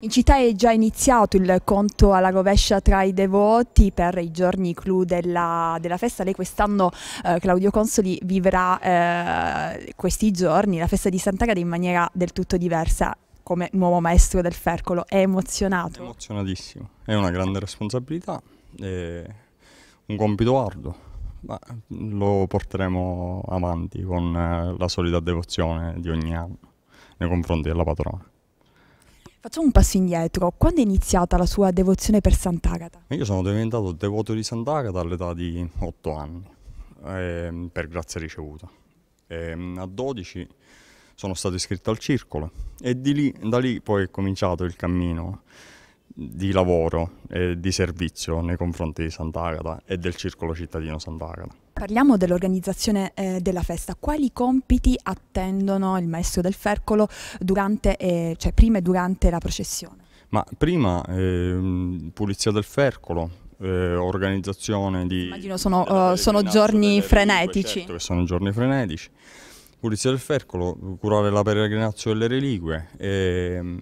In città è già iniziato il conto alla rovescia tra i devoti per i giorni clou della, della festa. Lei quest'anno, eh, Claudio Consoli, vivrà eh, questi giorni, la festa di Sant'Agata, in maniera del tutto diversa come nuovo maestro del Fercolo. È emozionato? Emozionatissimo, è una grande responsabilità, è un compito arduo, ma lo porteremo avanti con eh, la solida devozione di ogni anno nei confronti della patrona. Facciamo un passo indietro. Quando è iniziata la sua devozione per Sant'Agata? Io sono diventato devoto di Sant'Agata all'età di 8 anni, eh, per grazia ricevuta. Eh, a 12 sono stato iscritto al circolo e lì, da lì poi è cominciato il cammino di lavoro e di servizio nei confronti di Sant'Agata e del circolo cittadino Sant'Agata. Parliamo dell'organizzazione eh, della festa. Quali compiti attendono il maestro del Fercolo durante, eh, cioè prima e durante la processione? Ma prima eh, pulizia del Fercolo, eh, organizzazione di... Immagino sono, uh, sono giorni frenetici. Certo sono giorni frenetici. Pulizia del Fercolo, curare la peregrinazione delle reliquie e, ehm,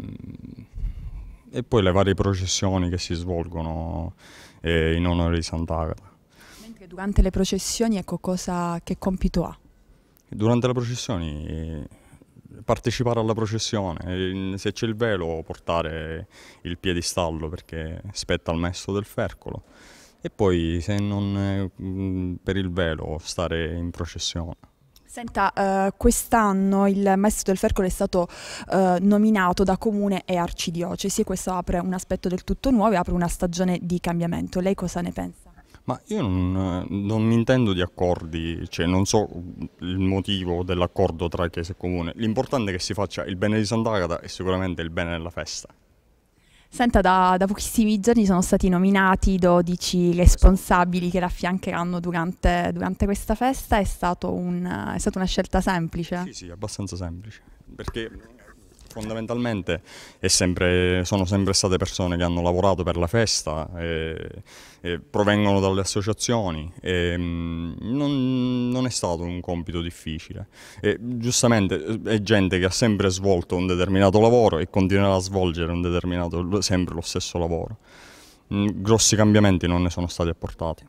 e, poi le varie processioni che si svolgono eh, in onore di Sant'Agata che durante le processioni, ecco, cosa, che compito ha? Durante le processioni partecipare alla processione, se c'è il velo portare il piedistallo perché spetta al messo del fercolo e poi se non mm, per il velo stare in processione. Senta, eh, quest'anno il maestro del Fercolo è stato eh, nominato da comune e arcidiocesi e questo apre un aspetto del tutto nuovo e apre una stagione di cambiamento. Lei cosa ne pensa? Ma io non, non, mi intendo di accordi, cioè non so il motivo dell'accordo tra Chiesa e Comune. L'importante è che si faccia il bene di Sant'Agata e sicuramente il bene della festa. Senta, da, da, pochissimi giorni sono stati nominati 12 responsabili che l'affiancheranno durante, durante questa festa. È, un, è, stata una scelta semplice? Sì, sì, abbastanza semplice. Perché Fondamentalmente sempre, sono sempre state persone che hanno lavorato per la festa, e, e provengono dalle associazioni, mm, non, non, è stato un compito difficile. E, giustamente è gente che ha sempre svolto un determinato lavoro e continuerà a svolgere sempre lo stesso lavoro. Mm, grossi cambiamenti non ne sono stati apportati.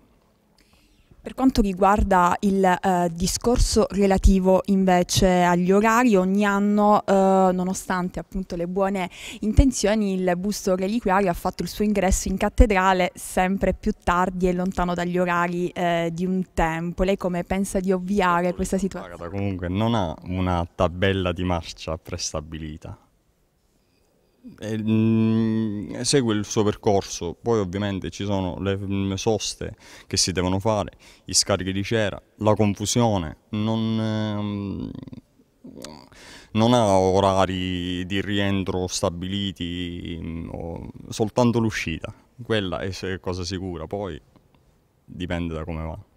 Per quanto riguarda il eh, discorso relativo invece agli orari, ogni anno, eh, nonostante appunto le buone intenzioni, il busto reliquiario ha fatto il suo ingresso in cattedrale sempre più tardi e lontano dagli orari eh, di un tempo. Lei come pensa di ovviare questa situazione? Guarda, comunque non ha una tabella di marcia prestabilita, e, mm, segue il suo percorso, poi ovviamente ci sono le mm, soste che si devono fare, gli scarichi di cera, la confusione, non, ehm, non ha orari di rientro stabiliti, mm, soltanto l'uscita, quella è cosa sicura, poi dipende da come va.